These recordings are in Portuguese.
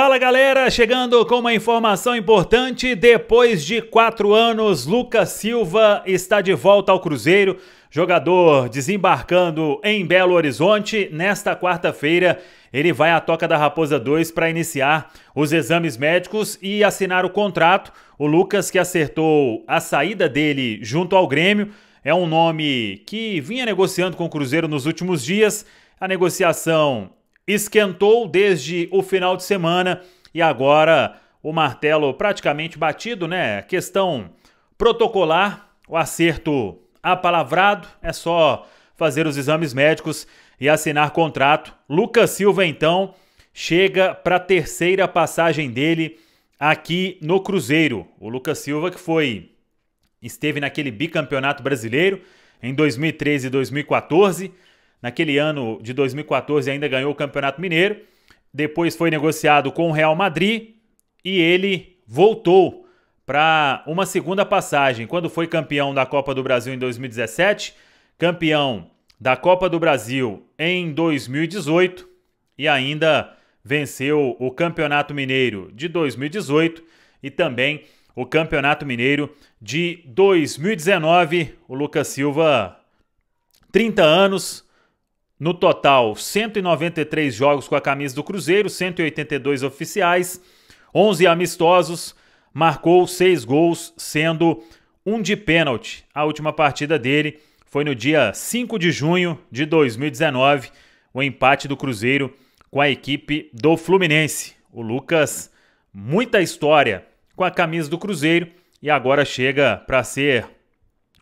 Fala galera, chegando com uma informação importante. Depois de quatro anos, Lucas Silva está de volta ao Cruzeiro. Jogador desembarcando em Belo Horizonte. Nesta quarta-feira, ele vai à Toca da Raposa 2 para iniciar os exames médicos e assinar o contrato. O Lucas, que acertou a saída dele junto ao Grêmio, é um nome que vinha negociando com o Cruzeiro nos últimos dias. A negociação esquentou desde o final de semana e agora o martelo praticamente batido, né? Questão protocolar, o acerto apalavrado, é só fazer os exames médicos e assinar contrato. Lucas Silva então chega para a terceira passagem dele aqui no Cruzeiro. O Lucas Silva que foi esteve naquele bicampeonato brasileiro em 2013 e 2014 Naquele ano de 2014 ainda ganhou o Campeonato Mineiro. Depois foi negociado com o Real Madrid e ele voltou para uma segunda passagem. Quando foi campeão da Copa do Brasil em 2017, campeão da Copa do Brasil em 2018 e ainda venceu o Campeonato Mineiro de 2018 e também o Campeonato Mineiro de 2019. O Lucas Silva, 30 anos, no total, 193 jogos com a camisa do Cruzeiro, 182 oficiais, 11 amistosos, marcou 6 gols, sendo um de pênalti. A última partida dele foi no dia 5 de junho de 2019, o empate do Cruzeiro com a equipe do Fluminense. O Lucas, muita história com a camisa do Cruzeiro e agora chega para ser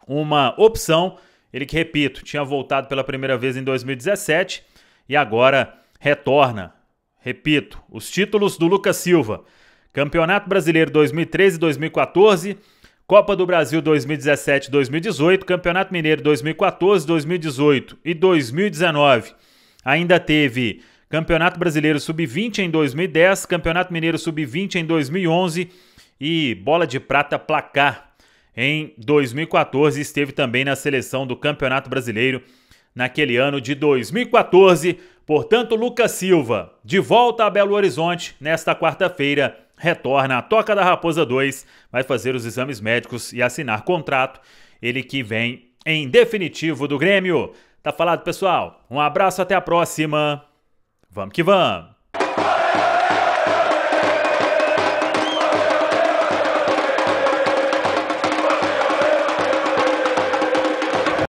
uma opção ele que, repito, tinha voltado pela primeira vez em 2017 e agora retorna. Repito, os títulos do Lucas Silva: Campeonato Brasileiro 2013 e 2014, Copa do Brasil 2017 e 2018, Campeonato Mineiro 2014, 2018 e 2019. Ainda teve Campeonato Brasileiro Sub-20 em 2010, Campeonato Mineiro Sub-20 em 2011 e Bola de Prata Placar em 2014, esteve também na seleção do Campeonato Brasileiro naquele ano de 2014. Portanto, Lucas Silva, de volta a Belo Horizonte, nesta quarta-feira, retorna à Toca da Raposa 2, vai fazer os exames médicos e assinar contrato. Ele que vem em definitivo do Grêmio. Tá falado, pessoal? Um abraço, até a próxima. Vamos que vamos!